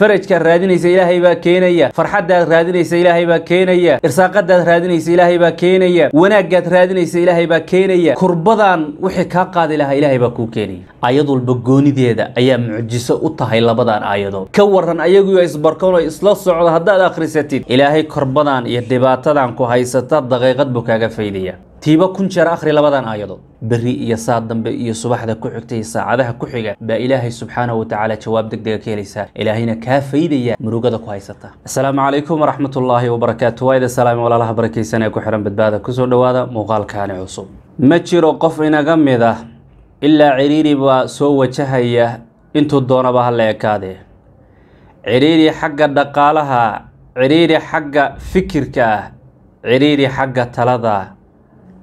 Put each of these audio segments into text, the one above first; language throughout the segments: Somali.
farajkaad raadinaysa ilaahay baa keenaya farxaddaad raadinaysa ilaahay baa keenaya irsaaqadaad raadinaysa ilaahay baa keenaya wanaaggaad raadinaysa ilaahay baa keenaya kurbadan wixii kaa qaadi lahaa ilaahay baa kuu keenaya aayad walba goonideeda ayaa mucjiso u tahay labadan aayadood ka waran ayaguyo isbarkoonoo isla socdo haddaad akhrisatid ilaahay korbadan iyo dhibaatadan ku haysata daqiiqad buu kaaga faydaya tiibo kun jeer akhri labadan aayadood beri iyo saad dambe iyo subaxda ku xigtay saacadaha ku xiga baa ilaahay subxaanahu watacaala jawaab degdega ka helaysaa ilaahayna kaa faydaya murugada ku haysata assalaamu calaykum waraxmatullaahi wabarakaatu waayda salaami walaalaha barakaysan ee ku xihan badbaada kusoo dhowaada muuqaalkaani cusub ma jiro qof inaga mid ah ilaa cidhiiri baa soo wajahaya intuu doonaba ha la ekaadee cidhiiri xagga dhaqaalaha cidhiiri xagga fikirka ah cidhiiri xagga talada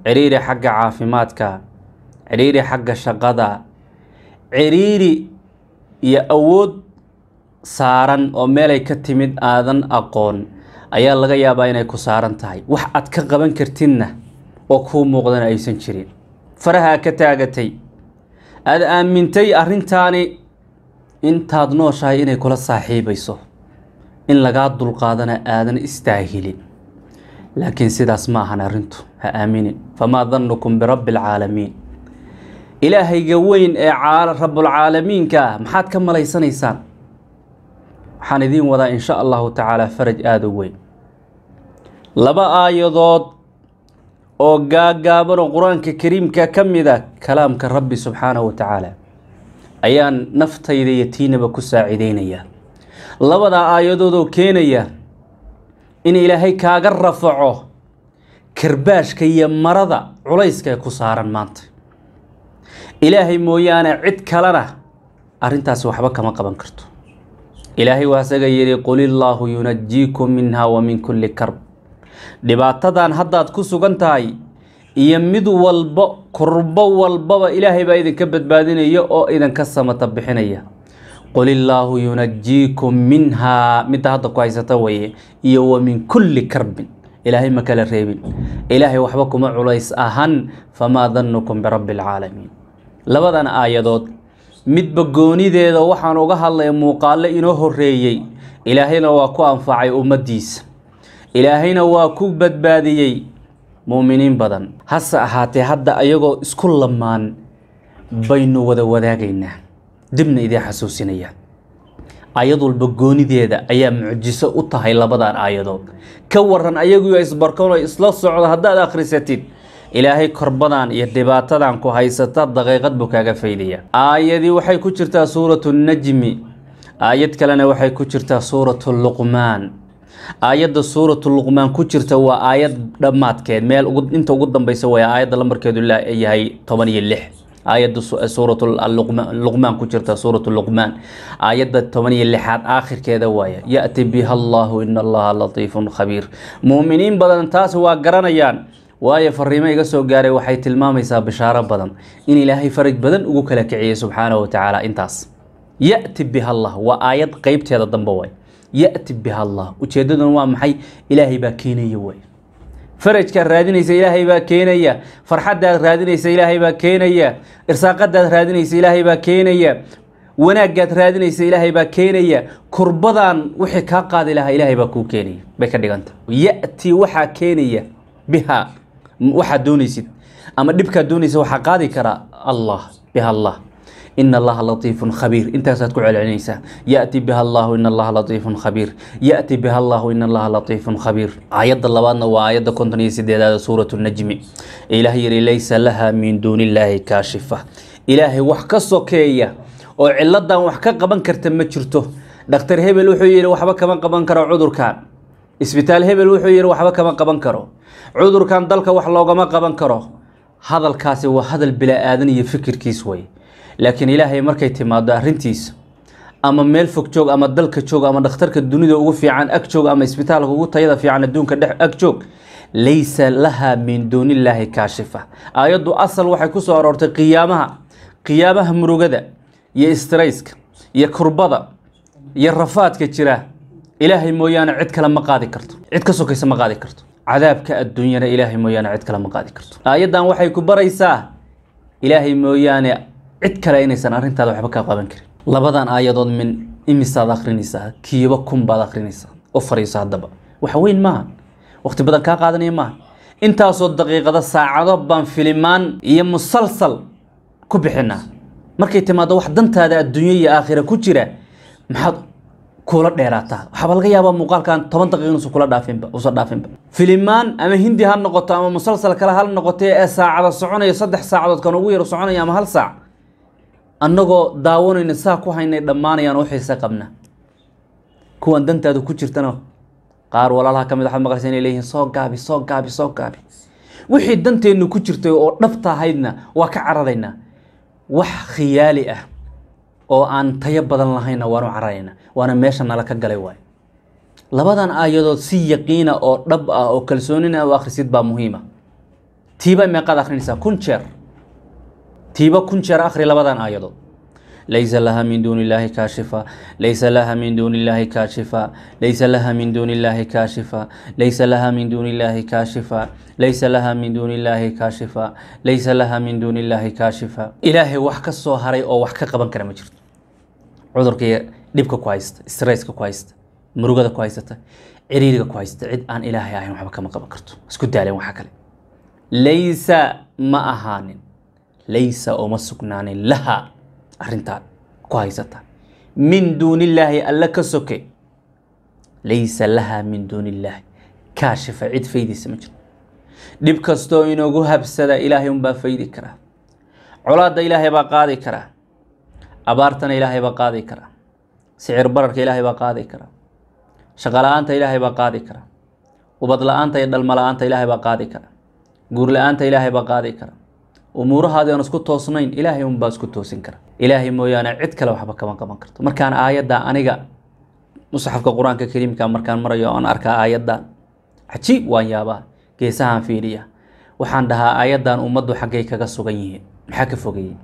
ciriiri xagga caafimaadka ciriiri xagga shaqada ciriiri iyo awood saaran oo meelay ka timid aadan aqoon ayaa laga yaabaa inay ku saaran tahay wax aad ka qaban kartidna oo kuu muuqdana aysan jirin farahaa ka taagatay aada aamintay arrintaani intaad nooshahay inay kula saaxiibayso in lagaa dulqaadana aadan istaahilin laakiin sidaas ma ahan arrintu ha aaminin famaa dannukum birabbi alcaalamiin ilaahayga weyn ee rabbulcaalamiinka maxaad ka malaysanaysaan waxaan idiin wadaa insha allahu tacaala faraj aada u weyn laba aayadood oo gaagaaban oo qur-aanka kariimka ka mid a kalaamka rabbi subxaanahu wa tacaala ayaan naftayda iyo tiinaba ku saacidaynayaa labadaa aayadood oo keenaya in ilaahay kaaga rafaco karbaashka iyo marada culayska ee ku saaran maanta ilaahay mooyaane cid kalena arrintaas waxba kama qaban karto ilaahay waa isaga yidhi qul illaahu yunajiikum minhaa wa min kulli karb dhibaatadan haddaad ku sugan tahay iyo mid walba kurbo walbaba ilaahay baa idinka badbaadinaya oo idinka samata bixinaya qul illaahu yunajiikum minhaa midda hadda ku haysata weeye iyo wa min kulli karbin ilaahay ma kala reebin ilaahay waxba kuma culays ahan famaa dannukum birabbi alcaalamiin labadan aayadood midba goonideeda waxaan uga hadlay muuqaalle inoo horreeyey ilaahayna waa ku anfacay ummaddiisa ilaahayna waa ku badbaadiyey mu'miniin badan hase ahaatee hadda ayagoo isku lamaan baynu wada wadaagaynaa dibna idin xasuusinaya aayad walba goonideeda ayaa mucjiso u tahay labadan aayadood ka waran ayaguyo isbarkoonoo isla socda haddaad akhrisatid ilaahay korbadan iyo dhibaatadan ku haysata daqiiqad buu kaaga faydaya aayadii waxay ku jirtaa suuratu najmi aayad kalena waxay ku jirtaa suuratu luqmaan aayadda suuratu luqmaan ku jirta waa aayad dhammaadkeed meel inta ugu dambaysa way aayadda lambarkeedu yahay toban iyo lix آيات سورة اللغمان لغمان كجرتها سورة اللغمان آيات التمانية اللي حاد آخر كذا وايا يأتي بها الله إن الله لطيف خبير مؤمنين بدن تاس وقرانا يان وايا فرما يقصو قاري وحيت المامي بشارة بدن إن إلهي فرج بدن وقوك لك سبحانه وتعالى انتاس يأتي بها الله وآيات قيبت هذا الضنب يأتي بها الله وتشددن وامحي إلهي باكيني يوي farajkaad raadinaysa ilaahay baa keenaya farxaddaad raadinaysa ilaahay baa keenaya irsaaqadaad raadinaysa ilaahay baa keenaya wanaagaad raadinaysa ilaahay baa keenaya kurbadan wixii kaa qaadi lahaa ilaahay baa kuu keenaya bay ka dhiganta ya'ti waxaa keenaya biha waxaad doonaysid ama dhibkaad doonaysa waxaa qaadi karaa allah biha allah إن الله لطيف خبير أنت ستكون على عنيسة يأتي بها الله إن الله لطيف خبير يأتي بها الله إن الله لطيف خبير عيد الله اللبادنا وعيد كنتن يسيدي سورة النجم إلهي ليس لها من دون الله كاشفة إلهي وحكسو كيا وعلدا وحكا قبان كرتم كرتمتشرته دكتور هبل وحو يري وحبا كمان قبان كرا عذر كان isbitaal hebel wuxuu yidhi waxba قبان كرا عذر كان دلك wax loogama qaban karo hadalkaasi waa hadal bila'aadan iyo fikirkiis wey laakiin ilaahay markay timaado arintiisa ama meel fog joog ama dalka joog ama dhakhtarka dunida ugu fiican ag joog ama isbitaalka ugu tayada fiican adduunka dhex ag joog laysa lahaa min duunillaahi kaashifa aayaddu asal waxay ku soo aroortay qiyaamaha qiyaamaha murugada iyo istirayska iyo kurbada iyo rafaadka jira ilaahay mooyaane cid kale ma qaadi karto cid ka sokaysa ma qaadi karto cadaabka adduunyana ilaahay mooyaane cid kale ma qaadi karto aayaddan waxay ku baraysaa ilaahay mooyaane cid kale inaysan arintaada waxba kaa qaban karin labadan aayadood min imisaad akrinaysaa kiiba kun baad akhrinaysaa oo fariiso haddaba wax weyn maaha waqti badan kaa qaadanaya maaha intaasoo daqiiqada saacado baan filimaan iyo musalsal ku bixinaa markay timaado wax dantaada adduunyo iyo aakhira ku jira maxaad kula dheeraataa waxaaba laga yaabaa muuqaalkan toban daqiiqnusa kula dhaafinba usa dhaafinba filimaan ama hindi ha noqoto ama musalsal kale ha noqotee ee saacada soconaya saddex saacadood kan ugu yaro soconaya ama hal saac annagoo daawanayna saa ku haynay dhammaanayaan oo qabna kuwan dantaadu ku jirtana qaar walaalaha ka mid waxaad ah maqlaysa inay leeyihiin soo gaabi soo gaabi soo gaabi wixii danteennu ku jirtay oo dhabta ahaydna waa ka cararaynaa wax khiyaali ah oo aan tayo badan lahaynna waanu cararaynaa waana meesha nala ka galay waayo labadan aayadood si yaqiina ah oo dhab ah oo kalsoonina u akhrisid baa muhiima tiibaa meeqaad akhrinaysaa kun jeer tiiba kun jeer akhri labadan aayadood laysa laha min duuni illaahi kaashifa laysa laha min duuni illaahi kaashifa laysa laha min duuni illaahi kaashifa laysa laha min duuni illaahi kaashifa laysa laha min duuni illaahi kaashifa laysa laha min duuni illaahi kaashifa ilaahay wax ka soo haray oo wax ka qaban kara ma jirto cudurkii dhibka ku haysta stresska ku haysta murugada ku haysata ciriiriga ku haysta cid aan ilaahay ahayn waxba kama qaban karto isku daaleen waxaa kale laysa ma ahaanin laysa uma sugnaanin lahaa arrintaad ku haysata min duunillaahi alla ka soke laysa lahaa min duunillaahi kaashifa cid faydiisa ma jirto dhib kastoo inoogu habsada ilaahay unbaa faydi karaa colaadda ilaahay baa qaadi karaa abaartana ilaahay baa qaadi karaa sicir bararka ilaahay baa qaadi karaa shaqala-aanta ilaahay baa qaadi karaa ubad la-aanta iyo dhalmo la-aanta ilaahay baa qaadi karaa guur la-aanta ilaahay baa qaadi karaa umuurahaadi isku toosnayn ilaahay unbaa isku toosin kara ilaahay mooyaane cid kale waxba kama qaban karto markaan aayadda aniga musaxafka qur-aanka kariimka markaan marayo aan arkaa aayaddan cajiib waan yaabaa geesahaan fiiriya waxaan dhahaa aayaddan ummaddu xaggay kaga sugan yihiin maxaa ka fogeeyey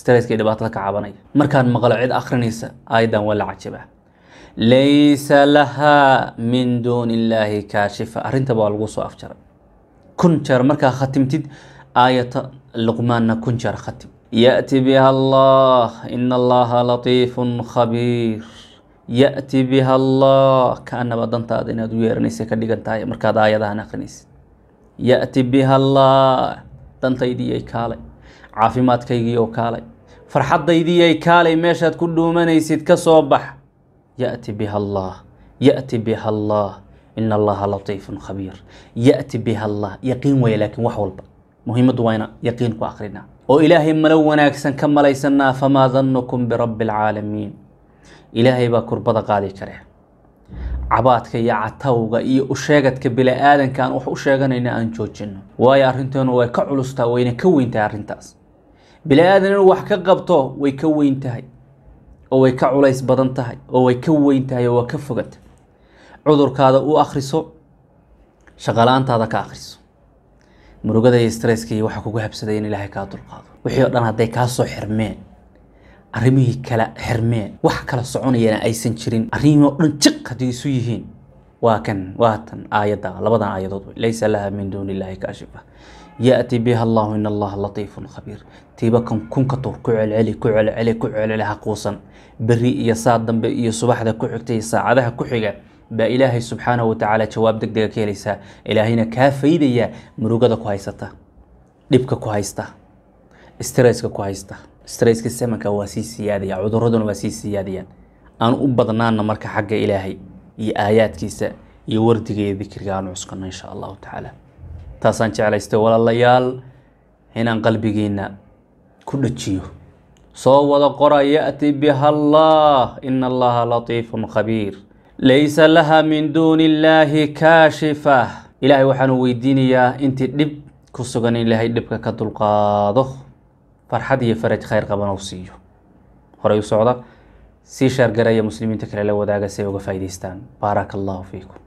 streskii dhibaatada ka cabanaya markaan maqlo cid akhrinaysa aayaddan waa la cajabaa laysa lahaa min duuni illaahi kaashifa arrintaba waa lagu soo afjaray kun jeer markaa khatimtid aayata لقمان كنشر ختم يأتي بها الله إن الله لطيف خبير يأتي بها الله كأن بدن تادين دوير نيسي كدقن تاي مركاد آيادها نقنيس يأتي بها الله دن أي كالي دنتيدي يكالي عافيمات كيجي وكالي فرحات ديدي يكالي ميشات كله منيسيد كصوبح يأتي بها الله يأتي بها الله إن الله لطيف خبير يأتي بها الله يقين ويلكن وحول بقى muhiimaddu waa inaan yaqiin ku akrinaa oo ilaahay malo wanaagsan ka malaysanaa famaa dannukum birabbi alcaalamiin ilaahay baa kurbada qaadi kare cabaadka iyo catawga iyo usheegadka bili-aadanka aan wax u sheeganayna aan joojinno waayo arrinteenu way ka culustaa wayna ka weyn tahay arrintaas bili-aadan inuu wax ka qabto way ka weyn tahay oo way ka culays badan tahay oo way ka weyn tahay oo waa ka foganta cudurkaada u akhriso shaqalaaantaada ka akhriso murugada iyo stresska iyo kugu habsaday in ilaahay kaa dulqaado wixii oo dhan hadday kaasoo xirmeen arrimihii kala xirmeen wax kala soconayana aysan jirin arrimihii oo dhan jiq hadday isu yihiin waa kan waa tan aayadda labadan aayadood laysa laha min duuni illaahi kaashifa ya'ti biha allahu in allaha latiifun khabiir tiibakan kan kunka tuur ku celceli ku celceli ku celceli ha quusan berri iyo saa dambe iyo subaxda ku xigta iyo saacadaha ku xiga baa ilaahay subxaanahu watacaala jawaab degdega ka helaysaa ilaahayna kaa faydaya murugada ku haysata dhibka ku haysta streska ku haysta streska samanka waa sii siyaadaya cuduraduna waa sii siyaadayaan aan u badnaana marka xagga ilaahay iyo aayaadkiisa iyo wardiga iyo dikriga aan cuskano insha allahu tacaala taasaan jeclaystay walaalayaal inaan qalbigiina ku dhajiyo soo wada qora yati biha allah ina allaha latiifun khabiir laysa laha min duuni illaahi kaashifa ilaahay waxaanu weydiinayaa intii dhib ku sugan in ilaahay dhibka ka dulqaado farxad iyo faraj khayr qaban qabanoo siiyo horey u socda sii shaargaraya muslimiinta kale la wadaaga si ay uga faa'idaystaan baaraka allahu fiikum